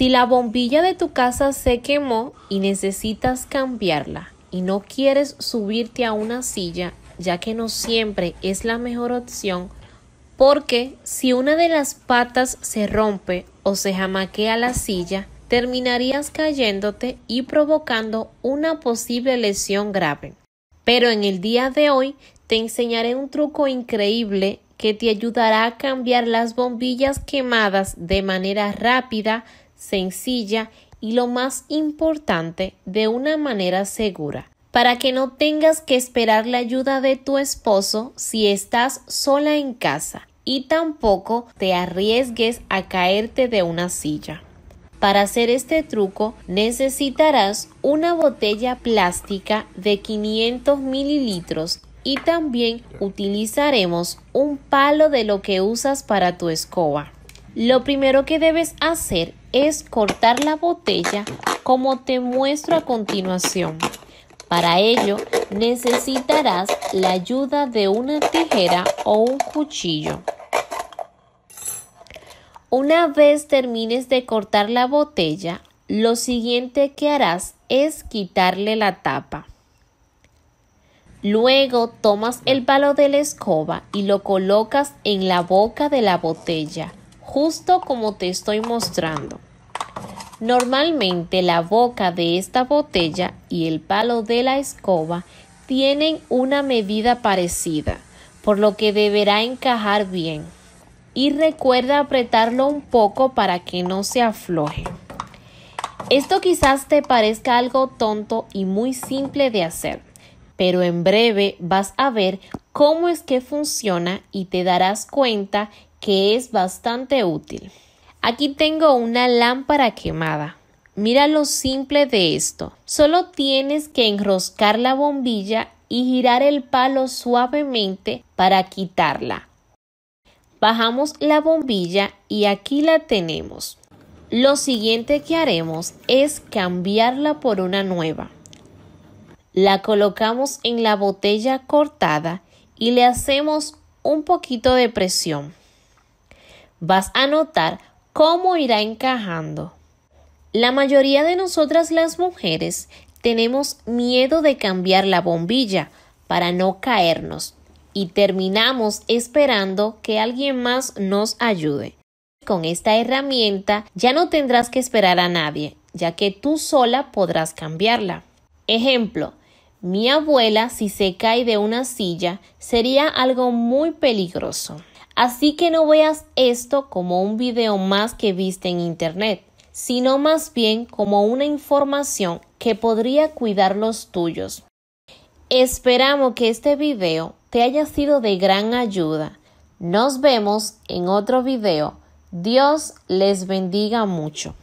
Si la bombilla de tu casa se quemó y necesitas cambiarla y no quieres subirte a una silla, ya que no siempre es la mejor opción, porque si una de las patas se rompe o se jamaquea la silla, terminarías cayéndote y provocando una posible lesión grave. Pero en el día de hoy te enseñaré un truco increíble que te ayudará a cambiar las bombillas quemadas de manera rápida, sencilla y lo más importante, de una manera segura, para que no tengas que esperar la ayuda de tu esposo si estás sola en casa y tampoco te arriesgues a caerte de una silla. Para hacer este truco necesitarás una botella plástica de 500 mililitros y también utilizaremos un palo de lo que usas para tu escoba. Lo primero que debes hacer es cortar la botella como te muestro a continuación. Para ello necesitarás la ayuda de una tijera o un cuchillo. Una vez termines de cortar la botella, lo siguiente que harás es quitarle la tapa. Luego tomas el palo de la escoba y lo colocas en la boca de la botella justo como te estoy mostrando. Normalmente la boca de esta botella y el palo de la escoba tienen una medida parecida, por lo que deberá encajar bien. Y recuerda apretarlo un poco para que no se afloje. Esto quizás te parezca algo tonto y muy simple de hacer, pero en breve vas a ver cómo es que funciona y te darás cuenta que es bastante útil. Aquí tengo una lámpara quemada. Mira lo simple de esto. Solo tienes que enroscar la bombilla y girar el palo suavemente para quitarla. Bajamos la bombilla y aquí la tenemos. Lo siguiente que haremos es cambiarla por una nueva. La colocamos en la botella cortada y le hacemos un poquito de presión vas a notar cómo irá encajando. La mayoría de nosotras las mujeres tenemos miedo de cambiar la bombilla para no caernos y terminamos esperando que alguien más nos ayude. Con esta herramienta ya no tendrás que esperar a nadie, ya que tú sola podrás cambiarla. Ejemplo, mi abuela si se cae de una silla sería algo muy peligroso. Así que no veas esto como un video más que viste en Internet, sino más bien como una información que podría cuidar los tuyos. Esperamos que este video te haya sido de gran ayuda. Nos vemos en otro video. Dios les bendiga mucho.